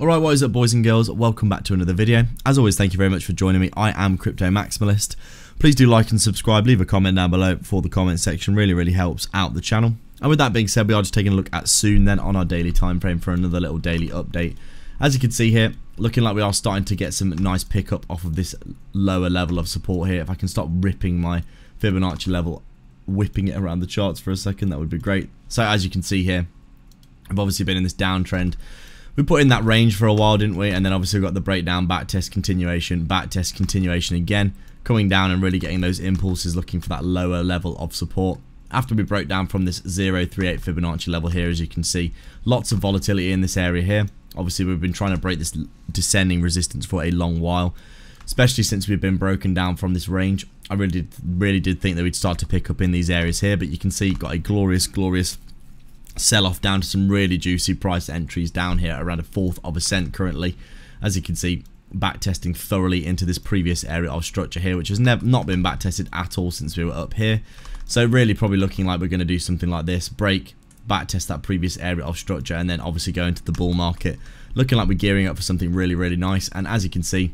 Alright, what is up boys and girls, welcome back to another video. As always, thank you very much for joining me, I am Crypto Maximalist. Please do like and subscribe, leave a comment down below for the comment section, really really helps out the channel. And with that being said, we are just taking a look at soon then on our daily time frame for another little daily update. As you can see here, looking like we are starting to get some nice pickup off of this lower level of support here. If I can stop ripping my Fibonacci level, whipping it around the charts for a second, that would be great. So as you can see here, I've obviously been in this downtrend we put in that range for a while, didn't we? And then obviously we got the breakdown, back test continuation, back test continuation again, coming down and really getting those impulses looking for that lower level of support. After we broke down from this 038 Fibonacci level here, as you can see, lots of volatility in this area here. Obviously, we've been trying to break this descending resistance for a long while, especially since we've been broken down from this range. I really did, really did think that we'd start to pick up in these areas here, but you can see you've got a glorious, glorious sell off down to some really juicy price entries down here around a fourth of a cent currently. As you can see, back testing thoroughly into this previous area of structure here, which has never not been back tested at all since we were up here. So really probably looking like we're going to do something like this, break, back test that previous area of structure, and then obviously go into the bull market. Looking like we're gearing up for something really, really nice. And as you can see,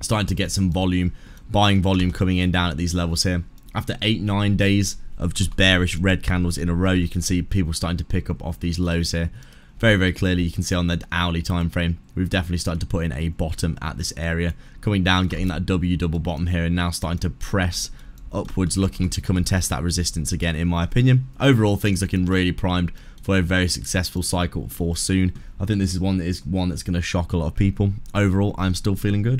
starting to get some volume, buying volume coming in down at these levels here after eight, nine days of just bearish red candles in a row, you can see people starting to pick up off these lows here. Very, very clearly, you can see on the hourly time frame, we've definitely started to put in a bottom at this area. Coming down, getting that W double bottom here, and now starting to press upwards, looking to come and test that resistance again, in my opinion. Overall, things looking really primed for a very successful cycle for soon. I think this is one that is one that's going to shock a lot of people. Overall, I'm still feeling good.